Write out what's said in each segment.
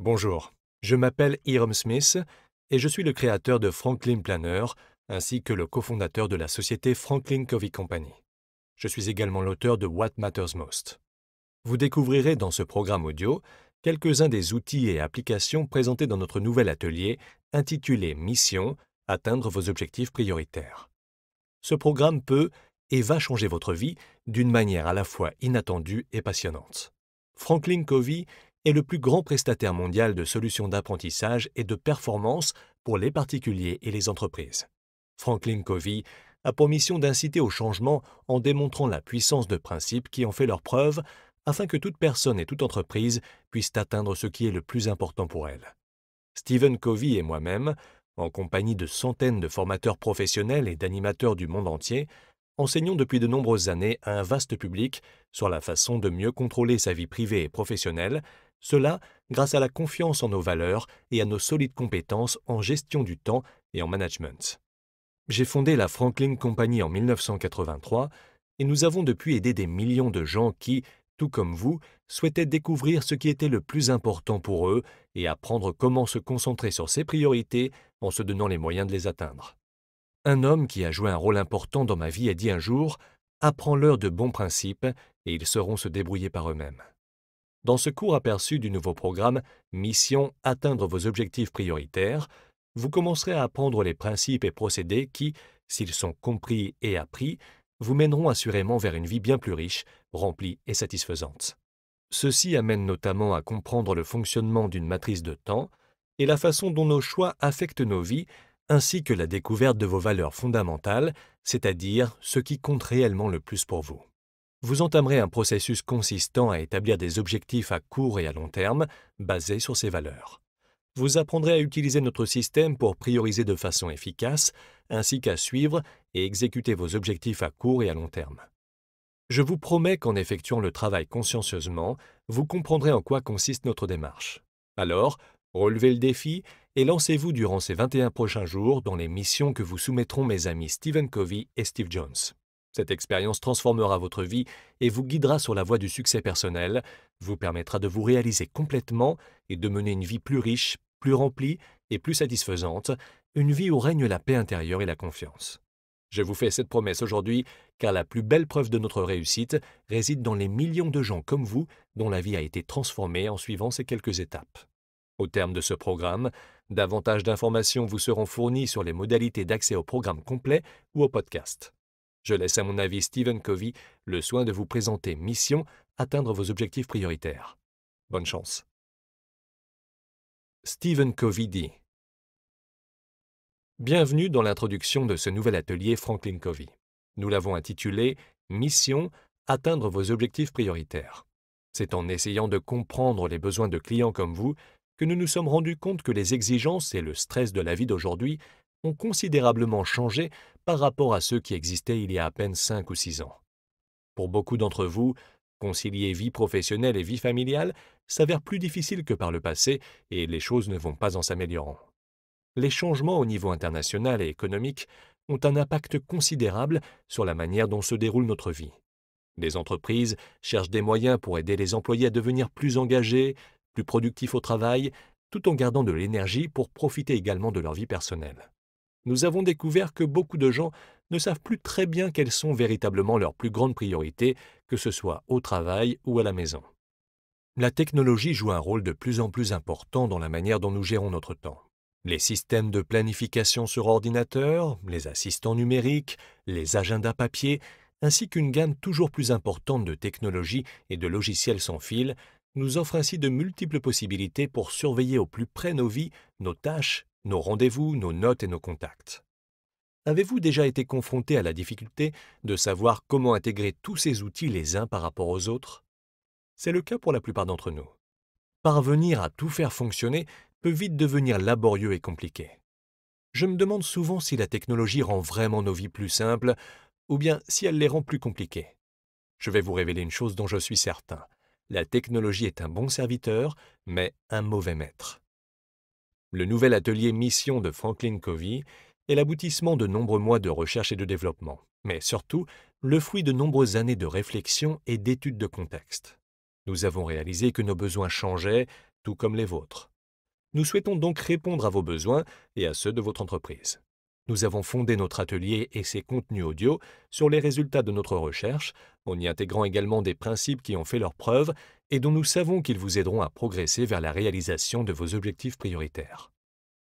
Bonjour, je m'appelle Hiram Smith et je suis le créateur de Franklin Planner ainsi que le cofondateur de la société Franklin Covey Company. Je suis également l'auteur de What Matters Most. Vous découvrirez dans ce programme audio quelques-uns des outils et applications présentés dans notre nouvel atelier intitulé Mission Atteindre vos objectifs prioritaires. Ce programme peut et va changer votre vie d'une manière à la fois inattendue et passionnante. Franklin Covey est le plus grand prestataire mondial de solutions d'apprentissage et de performance pour les particuliers et les entreprises. Franklin Covey a pour mission d'inciter au changement en démontrant la puissance de principes qui ont fait leur preuve afin que toute personne et toute entreprise puissent atteindre ce qui est le plus important pour elle. Stephen Covey et moi-même, en compagnie de centaines de formateurs professionnels et d'animateurs du monde entier, enseignons depuis de nombreuses années à un vaste public sur la façon de mieux contrôler sa vie privée et professionnelle cela grâce à la confiance en nos valeurs et à nos solides compétences en gestion du temps et en management. J'ai fondé la Franklin Company en 1983 et nous avons depuis aidé des millions de gens qui, tout comme vous, souhaitaient découvrir ce qui était le plus important pour eux et apprendre comment se concentrer sur ses priorités en se donnant les moyens de les atteindre. Un homme qui a joué un rôle important dans ma vie a dit un jour Apprends-leur de bons principes et ils sauront se débrouiller par eux-mêmes. Dans ce cours aperçu du nouveau programme Mission Atteindre vos objectifs prioritaires, vous commencerez à apprendre les principes et procédés qui, s'ils sont compris et appris, vous mèneront assurément vers une vie bien plus riche, remplie et satisfaisante. Ceci amène notamment à comprendre le fonctionnement d'une matrice de temps et la façon dont nos choix affectent nos vies, ainsi que la découverte de vos valeurs fondamentales, c'est-à-dire ce qui compte réellement le plus pour vous vous entamerez un processus consistant à établir des objectifs à court et à long terme basés sur ces valeurs. Vous apprendrez à utiliser notre système pour prioriser de façon efficace, ainsi qu'à suivre et exécuter vos objectifs à court et à long terme. Je vous promets qu'en effectuant le travail consciencieusement, vous comprendrez en quoi consiste notre démarche. Alors, relevez le défi et lancez-vous durant ces 21 prochains jours dans les missions que vous soumettront mes amis Stephen Covey et Steve Jones. Cette expérience transformera votre vie et vous guidera sur la voie du succès personnel, vous permettra de vous réaliser complètement et de mener une vie plus riche, plus remplie et plus satisfaisante, une vie où règne la paix intérieure et la confiance. Je vous fais cette promesse aujourd'hui, car la plus belle preuve de notre réussite réside dans les millions de gens comme vous dont la vie a été transformée en suivant ces quelques étapes. Au terme de ce programme, davantage d'informations vous seront fournies sur les modalités d'accès au programme complet ou au podcast. Je laisse à mon avis Stephen Covey le soin de vous présenter Mission, atteindre vos objectifs prioritaires. Bonne chance. Stephen Covey dit Bienvenue dans l'introduction de ce nouvel atelier Franklin Covey. Nous l'avons intitulé Mission, atteindre vos objectifs prioritaires. C'est en essayant de comprendre les besoins de clients comme vous que nous nous sommes rendus compte que les exigences et le stress de la vie d'aujourd'hui ont considérablement changé par rapport à ceux qui existaient il y a à peine cinq ou six ans. Pour beaucoup d'entre vous, concilier vie professionnelle et vie familiale s'avère plus difficile que par le passé et les choses ne vont pas en s'améliorant. Les changements au niveau international et économique ont un impact considérable sur la manière dont se déroule notre vie. Les entreprises cherchent des moyens pour aider les employés à devenir plus engagés, plus productifs au travail, tout en gardant de l'énergie pour profiter également de leur vie personnelle nous avons découvert que beaucoup de gens ne savent plus très bien quelles sont véritablement leurs plus grandes priorités, que ce soit au travail ou à la maison. La technologie joue un rôle de plus en plus important dans la manière dont nous gérons notre temps. Les systèmes de planification sur ordinateur, les assistants numériques, les agendas papier, ainsi qu'une gamme toujours plus importante de technologies et de logiciels sans fil, nous offrent ainsi de multiples possibilités pour surveiller au plus près nos vies, nos tâches nos rendez-vous, nos notes et nos contacts. Avez-vous déjà été confronté à la difficulté de savoir comment intégrer tous ces outils les uns par rapport aux autres C'est le cas pour la plupart d'entre nous. Parvenir à tout faire fonctionner peut vite devenir laborieux et compliqué. Je me demande souvent si la technologie rend vraiment nos vies plus simples ou bien si elle les rend plus compliquées. Je vais vous révéler une chose dont je suis certain. La technologie est un bon serviteur, mais un mauvais maître. Le nouvel atelier Mission de Franklin Covey est l'aboutissement de nombreux mois de recherche et de développement, mais surtout le fruit de nombreuses années de réflexion et d'études de contexte. Nous avons réalisé que nos besoins changeaient, tout comme les vôtres. Nous souhaitons donc répondre à vos besoins et à ceux de votre entreprise. Nous avons fondé notre atelier et ses contenus audio sur les résultats de notre recherche en y intégrant également des principes qui ont fait leurs preuves et dont nous savons qu'ils vous aideront à progresser vers la réalisation de vos objectifs prioritaires.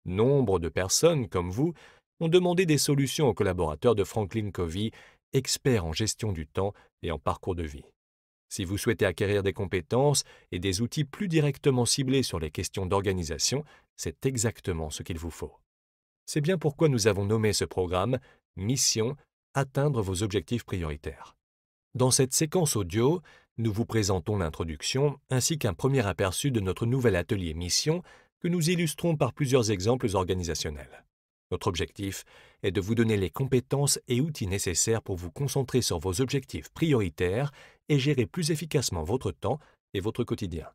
Nombre de personnes, comme vous, ont demandé des solutions aux collaborateurs de Franklin Covey, experts en gestion du temps et en parcours de vie. Si vous souhaitez acquérir des compétences et des outils plus directement ciblés sur les questions d'organisation, c'est exactement ce qu'il vous faut. C'est bien pourquoi nous avons nommé ce programme Mission Atteindre vos objectifs prioritaires. Dans cette séquence audio, nous vous présentons l'introduction ainsi qu'un premier aperçu de notre nouvel atelier mission que nous illustrons par plusieurs exemples organisationnels. Notre objectif est de vous donner les compétences et outils nécessaires pour vous concentrer sur vos objectifs prioritaires et gérer plus efficacement votre temps et votre quotidien.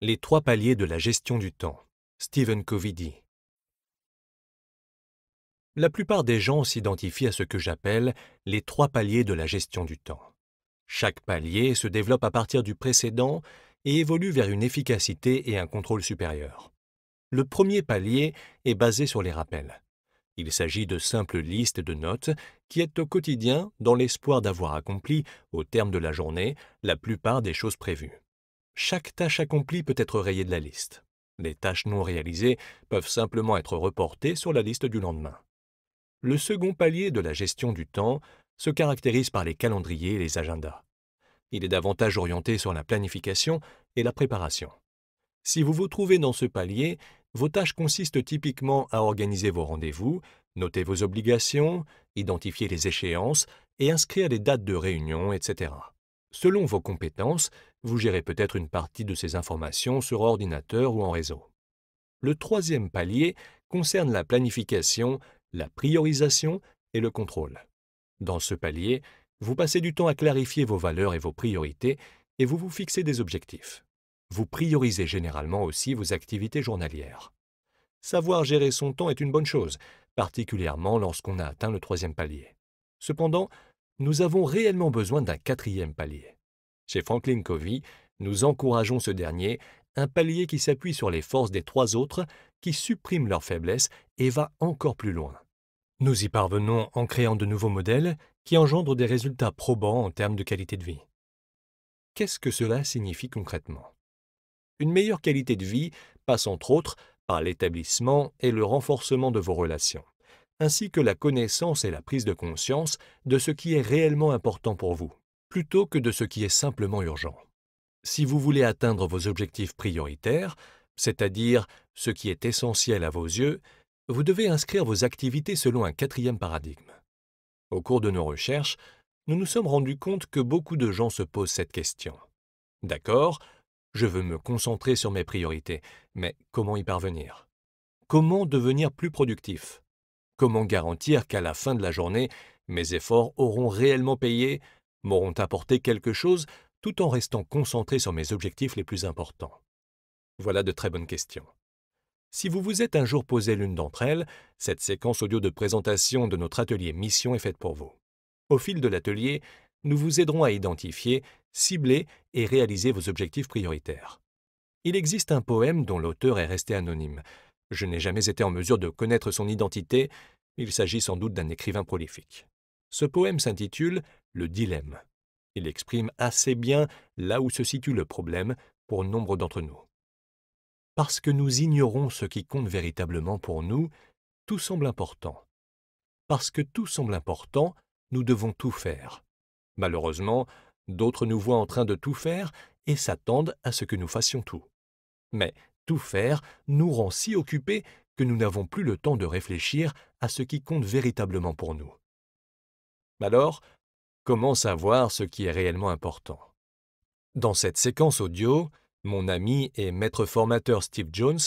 Les trois paliers de la gestion du temps. Stephen Covey la plupart des gens s'identifient à ce que j'appelle les trois paliers de la gestion du temps. Chaque palier se développe à partir du précédent et évolue vers une efficacité et un contrôle supérieur. Le premier palier est basé sur les rappels. Il s'agit de simples listes de notes qui aident au quotidien dans l'espoir d'avoir accompli, au terme de la journée, la plupart des choses prévues. Chaque tâche accomplie peut être rayée de la liste. Les tâches non réalisées peuvent simplement être reportées sur la liste du lendemain. Le second palier de la gestion du temps se caractérise par les calendriers et les agendas. Il est davantage orienté sur la planification et la préparation. Si vous vous trouvez dans ce palier, vos tâches consistent typiquement à organiser vos rendez-vous, noter vos obligations, identifier les échéances et inscrire les dates de réunion, etc. Selon vos compétences, vous gérez peut-être une partie de ces informations sur ordinateur ou en réseau. Le troisième palier concerne la planification la priorisation et le contrôle. Dans ce palier, vous passez du temps à clarifier vos valeurs et vos priorités et vous vous fixez des objectifs. Vous priorisez généralement aussi vos activités journalières. Savoir gérer son temps est une bonne chose, particulièrement lorsqu'on a atteint le troisième palier. Cependant, nous avons réellement besoin d'un quatrième palier. Chez Franklin Covey, nous encourageons ce dernier, un palier qui s'appuie sur les forces des trois autres qui supprime leurs faiblesses et va encore plus loin. Nous y parvenons en créant de nouveaux modèles qui engendrent des résultats probants en termes de qualité de vie. Qu'est-ce que cela signifie concrètement Une meilleure qualité de vie passe entre autres par l'établissement et le renforcement de vos relations, ainsi que la connaissance et la prise de conscience de ce qui est réellement important pour vous, plutôt que de ce qui est simplement urgent. Si vous voulez atteindre vos objectifs prioritaires, c'est-à-dire ce qui est essentiel à vos yeux, vous devez inscrire vos activités selon un quatrième paradigme. Au cours de nos recherches, nous nous sommes rendus compte que beaucoup de gens se posent cette question. D'accord, je veux me concentrer sur mes priorités, mais comment y parvenir Comment devenir plus productif Comment garantir qu'à la fin de la journée, mes efforts auront réellement payé, m'auront apporté quelque chose, tout en restant concentré sur mes objectifs les plus importants Voilà de très bonnes questions. Si vous vous êtes un jour posé l'une d'entre elles, cette séquence audio de présentation de notre atelier Mission est faite pour vous. Au fil de l'atelier, nous vous aiderons à identifier, cibler et réaliser vos objectifs prioritaires. Il existe un poème dont l'auteur est resté anonyme. Je n'ai jamais été en mesure de connaître son identité, il s'agit sans doute d'un écrivain prolifique. Ce poème s'intitule Le dilemme. Il exprime assez bien là où se situe le problème pour nombre d'entre nous parce que nous ignorons ce qui compte véritablement pour nous, tout semble important. Parce que tout semble important, nous devons tout faire. Malheureusement, d'autres nous voient en train de tout faire et s'attendent à ce que nous fassions tout. Mais tout faire nous rend si occupés que nous n'avons plus le temps de réfléchir à ce qui compte véritablement pour nous. Alors, comment savoir ce qui est réellement important Dans cette séquence audio, mon ami et maître formateur Steve Jones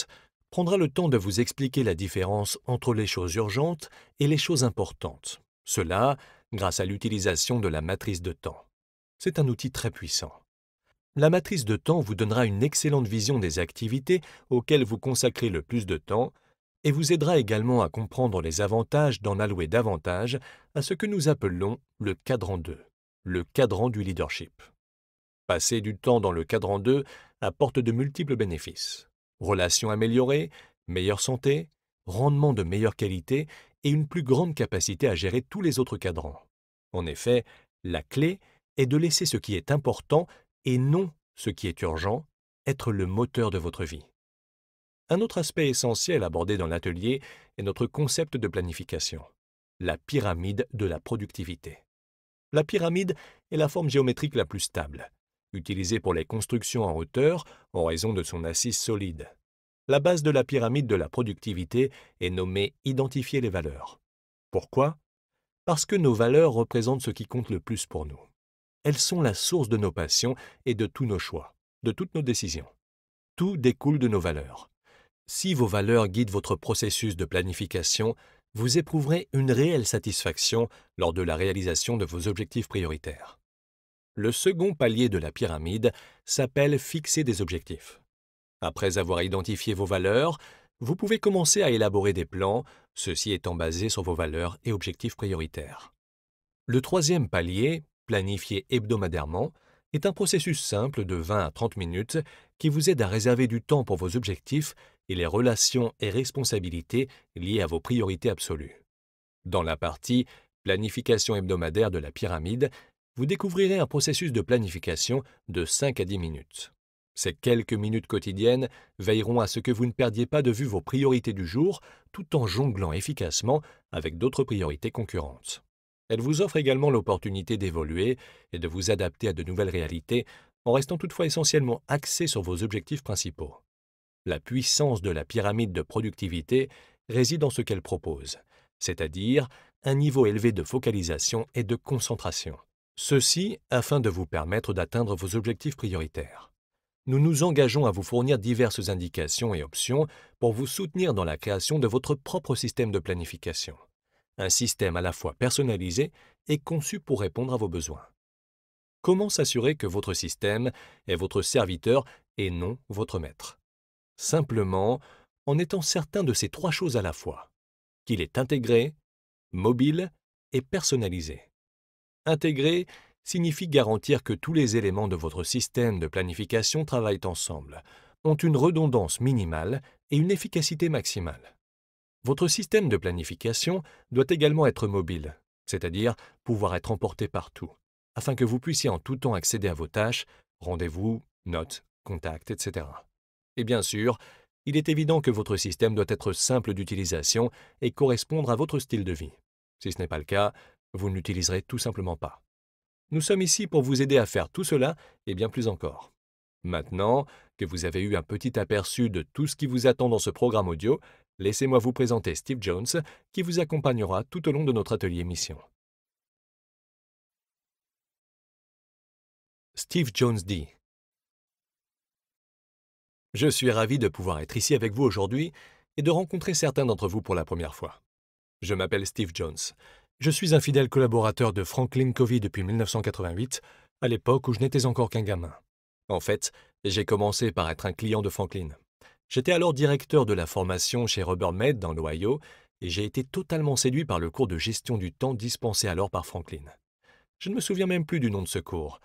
prendra le temps de vous expliquer la différence entre les choses urgentes et les choses importantes. Cela grâce à l'utilisation de la matrice de temps. C'est un outil très puissant. La matrice de temps vous donnera une excellente vision des activités auxquelles vous consacrez le plus de temps et vous aidera également à comprendre les avantages d'en allouer davantage à ce que nous appelons le cadran 2, le cadran du leadership. Passer du temps dans le cadran 2 apporte de multiples bénéfices. Relations améliorées, meilleure santé, rendement de meilleure qualité et une plus grande capacité à gérer tous les autres cadrans. En effet, la clé est de laisser ce qui est important et non ce qui est urgent être le moteur de votre vie. Un autre aspect essentiel abordé dans l'atelier est notre concept de planification, la pyramide de la productivité. La pyramide est la forme géométrique la plus stable, utilisé pour les constructions en hauteur en raison de son assise solide. La base de la pyramide de la productivité est nommée identifier les valeurs. Pourquoi Parce que nos valeurs représentent ce qui compte le plus pour nous. Elles sont la source de nos passions et de tous nos choix, de toutes nos décisions. Tout découle de nos valeurs. Si vos valeurs guident votre processus de planification, vous éprouverez une réelle satisfaction lors de la réalisation de vos objectifs prioritaires. Le second palier de la pyramide s'appelle fixer des objectifs. Après avoir identifié vos valeurs, vous pouvez commencer à élaborer des plans, ceci étant basé sur vos valeurs et objectifs prioritaires. Le troisième palier, Planifier hebdomadairement, est un processus simple de 20 à 30 minutes qui vous aide à réserver du temps pour vos objectifs et les relations et responsabilités liées à vos priorités absolues. Dans la partie Planification hebdomadaire de la pyramide, vous découvrirez un processus de planification de 5 à 10 minutes. Ces quelques minutes quotidiennes veilleront à ce que vous ne perdiez pas de vue vos priorités du jour tout en jonglant efficacement avec d'autres priorités concurrentes. Elles vous offrent également l'opportunité d'évoluer et de vous adapter à de nouvelles réalités en restant toutefois essentiellement axé sur vos objectifs principaux. La puissance de la pyramide de productivité réside dans ce qu'elle propose, c'est-à-dire un niveau élevé de focalisation et de concentration. Ceci afin de vous permettre d'atteindre vos objectifs prioritaires. Nous nous engageons à vous fournir diverses indications et options pour vous soutenir dans la création de votre propre système de planification. Un système à la fois personnalisé et conçu pour répondre à vos besoins. Comment s'assurer que votre système est votre serviteur et non votre maître Simplement en étant certain de ces trois choses à la fois qu'il est intégré, mobile et personnalisé. Intégrer signifie garantir que tous les éléments de votre système de planification travaillent ensemble, ont une redondance minimale et une efficacité maximale. Votre système de planification doit également être mobile, c'est-à-dire pouvoir être emporté partout, afin que vous puissiez en tout temps accéder à vos tâches, rendez-vous, notes, contacts, etc. Et bien sûr, il est évident que votre système doit être simple d'utilisation et correspondre à votre style de vie. Si ce n'est pas le cas, vous ne l'utiliserez tout simplement pas. Nous sommes ici pour vous aider à faire tout cela et bien plus encore. Maintenant que vous avez eu un petit aperçu de tout ce qui vous attend dans ce programme audio, laissez-moi vous présenter Steve Jones qui vous accompagnera tout au long de notre atelier mission. Steve Jones dit Je suis ravi de pouvoir être ici avec vous aujourd'hui et de rencontrer certains d'entre vous pour la première fois. Je m'appelle Steve Jones je suis un fidèle collaborateur de Franklin Covey depuis 1988, à l'époque où je n'étais encore qu'un gamin. En fait, j'ai commencé par être un client de Franklin. J'étais alors directeur de la formation chez Rubbermaid dans l'Ohio et j'ai été totalement séduit par le cours de gestion du temps dispensé alors par Franklin. Je ne me souviens même plus du nom de ce cours.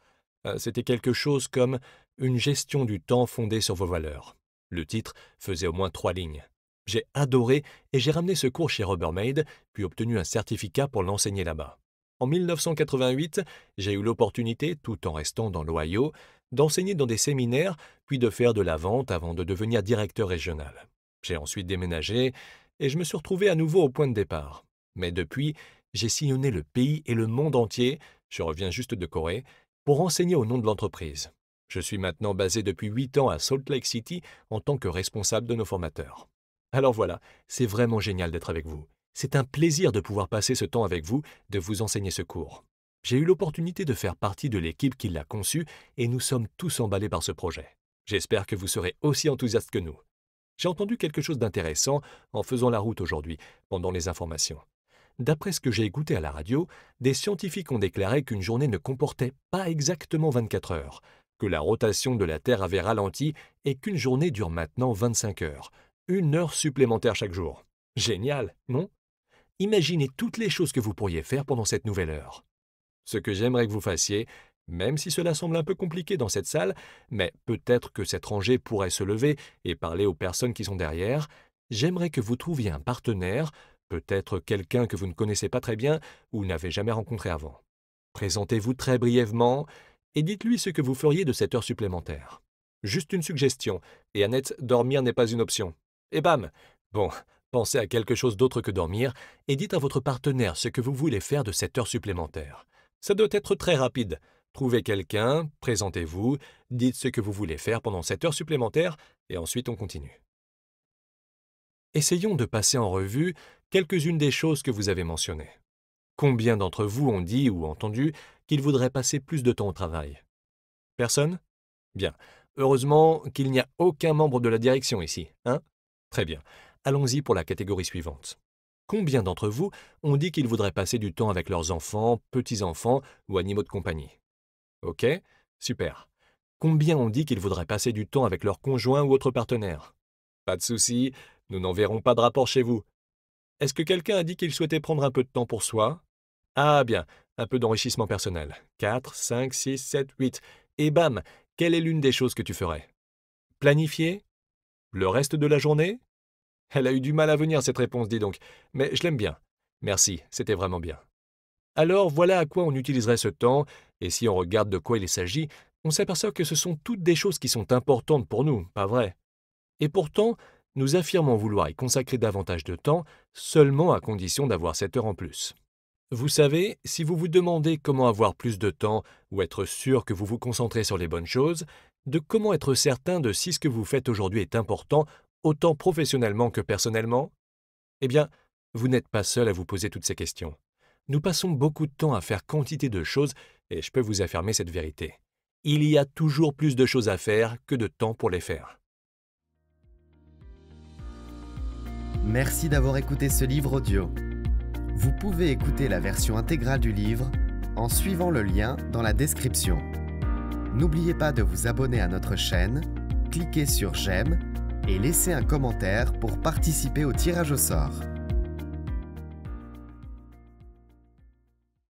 Euh, c'était quelque chose comme Une gestion du temps fondée sur vos valeurs. Le titre faisait au moins trois lignes. J'ai adoré et j'ai ramené ce cours chez Rubbermaid, puis obtenu un certificat pour l'enseigner là-bas. En 1988, j'ai eu l'opportunité, tout en restant dans l'Ohio, d'enseigner dans des séminaires, puis de faire de la vente avant de devenir directeur régional. J'ai ensuite déménagé et je me suis retrouvé à nouveau au point de départ. Mais depuis, j'ai sillonné le pays et le monde entier, je reviens juste de Corée, pour enseigner au nom de l'entreprise. Je suis maintenant basé depuis 8 ans à Salt Lake City en tant que responsable de nos formateurs. Alors voilà, c'est vraiment génial d'être avec vous. C'est un plaisir de pouvoir passer ce temps avec vous, de vous enseigner ce cours. J'ai eu l'opportunité de faire partie de l'équipe qui l'a conçu et nous sommes tous emballés par ce projet. J'espère que vous serez aussi enthousiaste que nous. J'ai entendu quelque chose d'intéressant en faisant la route aujourd'hui, pendant les informations. D'après ce que j'ai écouté à la radio, des scientifiques ont déclaré qu'une journée ne comportait pas exactement 24 heures, que la rotation de la Terre avait ralenti et qu'une journée dure maintenant 25 heures, une heure supplémentaire chaque jour. Génial, non Imaginez toutes les choses que vous pourriez faire pendant cette nouvelle heure. Ce que j'aimerais que vous fassiez, même si cela semble un peu compliqué dans cette salle, mais peut-être que cet étranger pourrait se lever et parler aux personnes qui sont derrière, j'aimerais que vous trouviez un partenaire, peut-être quelqu'un que vous ne connaissez pas très bien ou n'avez jamais rencontré avant. Présentez-vous très brièvement et dites-lui ce que vous feriez de cette heure supplémentaire. Juste une suggestion, et Annette, dormir n'est pas une option et bam Bon, pensez à quelque chose d'autre que dormir et dites à votre partenaire ce que vous voulez faire de cette heure supplémentaire. Ça doit être très rapide. Trouvez quelqu'un, présentez-vous, dites ce que vous voulez faire pendant cette heure supplémentaire et ensuite on continue. Essayons de passer en revue quelques-unes des choses que vous avez mentionnées. Combien d'entre vous ont dit ou entendu qu'ils voudraient passer plus de temps au travail Personne Bien. Heureusement qu'il n'y a aucun membre de la direction ici, hein Très bien. Allons-y pour la catégorie suivante. Combien d'entre vous ont dit qu'ils voudraient passer du temps avec leurs enfants, petits-enfants ou animaux de compagnie Ok, super. Combien ont dit qu'ils voudraient passer du temps avec leur conjoint ou autre partenaire Pas de souci, nous n'en verrons pas de rapport chez vous. Est-ce que quelqu'un a dit qu'il souhaitait prendre un peu de temps pour soi Ah bien, un peu d'enrichissement personnel. 4, 5, 6, 7, 8. Et bam, quelle est l'une des choses que tu ferais Planifier le reste de la journée Elle a eu du mal à venir, cette réponse, dis donc, mais je l'aime bien. Merci, c'était vraiment bien. Alors voilà à quoi on utiliserait ce temps, et si on regarde de quoi il s'agit, on s'aperçoit que ce sont toutes des choses qui sont importantes pour nous, pas vrai Et pourtant, nous affirmons vouloir y consacrer davantage de temps, seulement à condition d'avoir cette heure en plus. Vous savez, si vous vous demandez comment avoir plus de temps ou être sûr que vous vous concentrez sur les bonnes choses, de comment être certain de si ce que vous faites aujourd'hui est important, autant professionnellement que personnellement Eh bien, vous n'êtes pas seul à vous poser toutes ces questions. Nous passons beaucoup de temps à faire quantité de choses, et je peux vous affirmer cette vérité. Il y a toujours plus de choses à faire que de temps pour les faire. Merci d'avoir écouté ce livre audio. Vous pouvez écouter la version intégrale du livre en suivant le lien dans la description. N'oubliez pas de vous abonner à notre chaîne, cliquez sur j'aime et laissez un commentaire pour participer au tirage au sort.